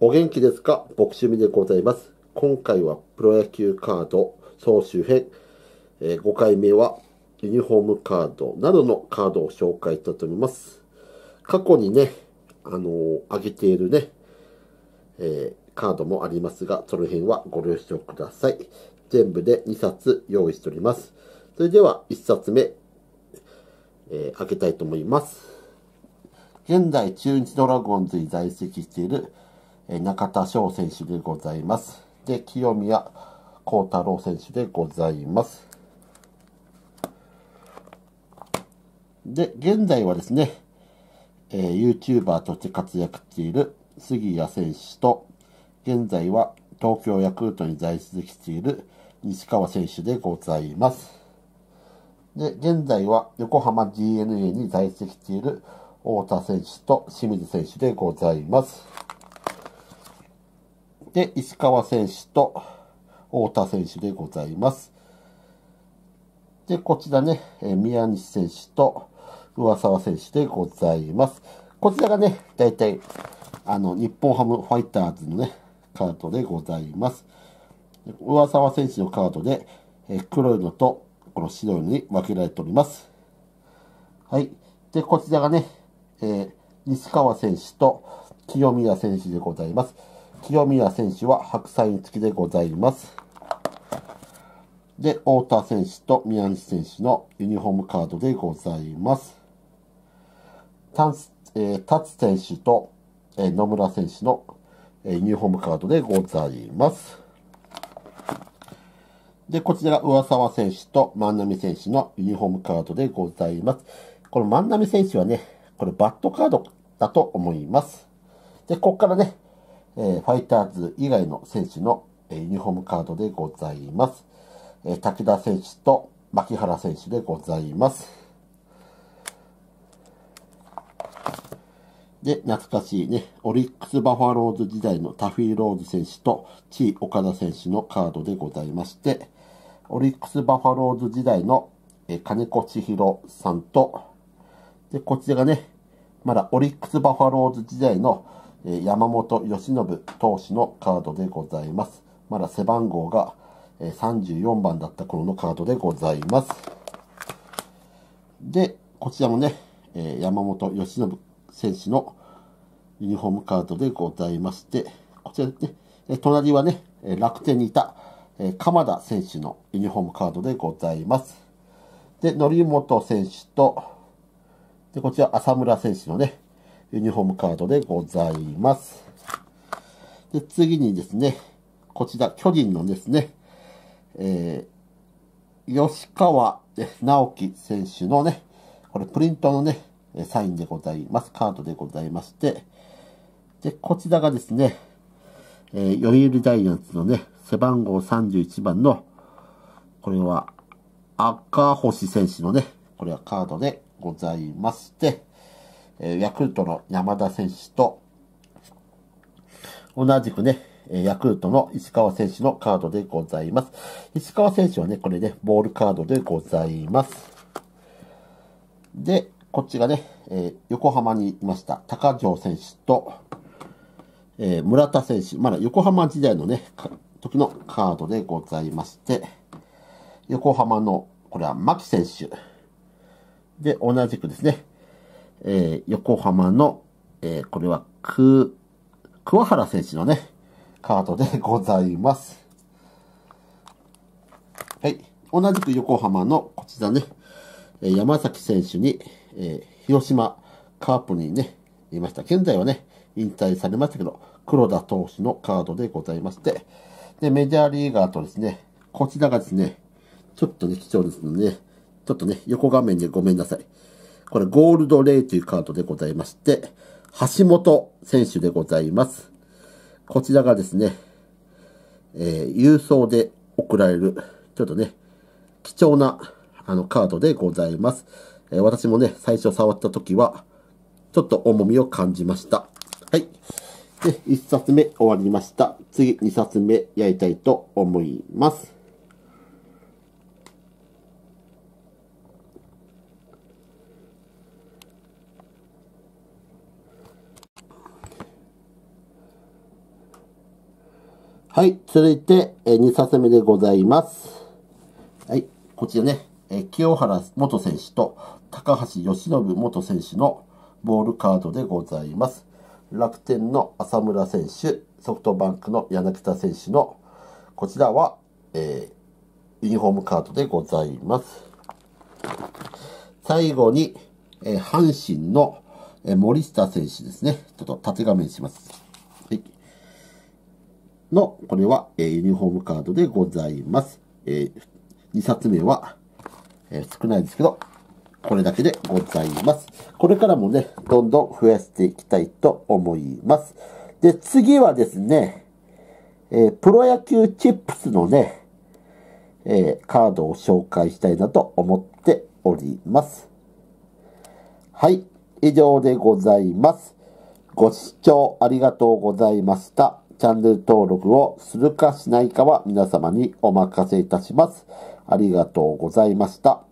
お元気ですか僕趣味でございます。今回はプロ野球カード総集編、えー、5回目はユニフォームカードなどのカードを紹介したと思います。過去にね、あのー、げているね、えー、カードもありますが、その辺はご了承ください。全部で2冊用意しております。それでは1冊目、えー、開けたいと思います。現在中日ドラゴンズに在籍している中田翔選手でございます。で、清宮幸太郎選手でございます。で、現在はですね、えー、YouTuber として活躍している杉谷選手と、現在は東京ヤクルトに在籍している西川選手でございます。で、現在は横浜 e n a に在籍している太田選手と清水選手でございます。で、石川選手と太田選手でございます。で、こちらね、え宮西選手と上沢選手でございます。こちらがね、大体、あの、日本ハムファイターズのね、カードでございます。上沢選手のカードで、え黒いのと、この白いのに分けられております。はい。で、こちらがね、えー、西川選手と清宮選手でございます。清宮選手は白菜付きでございます。で、太田選手と宮西選手のユニフォームカードでございます。タツ、えー、タツ選手と、えー、野村選手の、えー、ユニフォームカードでございます。で、こちらが上沢選手と万波選手のユニフォームカードでございます。この万波選手はね、これバットカードだと思います。で、ここからね、えー、ファイターズ以外の選手の、えー、ユニフォームカードでございます。えー、武田選手と牧原選手でございます。で、懐かしいね、オリックス・バファローズ時代のタフィー・ローズ選手と、チー・岡田選手のカードでございまして、オリックス・バファローズ時代の、え金子千尋さんと、で、こちらがね、まだオリックス・バファローズ時代のえ山本由伸投手のカードでございます。まだ背番号が、え34番だった頃のカードでございます。で、こちらもね、え山本由伸選手のユニフォームカードでございまして、こちらね、え隣はね、楽天にいた、え鎌田選手のユニフォームカードでございます。で、則本選手と、で、こちら浅村選手のね、ユニフォームカードでございます。で、次にですね、こちら、巨人のですね、えー、吉川直樹選手のね、これプリントのね、サインでございます。カードでございまして、で、こちらがですね、えー、読売ジャイアンツのね、背番号31番の、これは、赤星選手のね、これはカードでございまして、えヤクルトの山田選手と、同じくね、ヤクルトの石川選手のカードでございます。石川選手はね、これね、ボールカードでございます。で、こっちがね、えー、横浜にいました、高城選手と、えー、村田選手、まだ横浜時代のね、時のカードでございまして、横浜の、これは牧選手。で、同じくですね、えー、横浜の、えー、これは、く、桑原選手のね、カードで ございます。はい。同じく横浜の、こちらね、え山崎選手に、えー、広島カープにね、いました。現在はね、引退されましたけど、黒田投手のカードでございまして、で、メジャーリーガーとですね、こちらがですね、ちょっとね、貴重ですので、ね、ちょっとね、横画面でごめんなさい。これゴールドレイというカードでございまして、橋本選手でございます。こちらがですね、えー、郵送で送られる、ちょっとね、貴重なあのカードでございます。えー、私もね、最初触った時は、ちょっと重みを感じました。はい。で、1冊目終わりました。次、2冊目やりたいと思います。はい、続いて、えー、2冊目でございます。はい、こちらね、えー、清原元選手と高橋由伸元選手のボールカードでございます。楽天の浅村選手、ソフトバンクの柳田選手の、こちらは、えー、ユニフォームカードでございます。最後に、えー、阪神の、えー、森下選手ですね。ちょっと縦画面します。の、これは、えー、ユニフォームカードでございます。えー、2冊目は、えー、少ないですけど、これだけでございます。これからもね、どんどん増やしていきたいと思います。で、次はですね、えー、プロ野球チップスのね、えー、カードを紹介したいなと思っております。はい、以上でございます。ご視聴ありがとうございました。チャンネル登録をするかしないかは皆様にお任せいたします。ありがとうございました。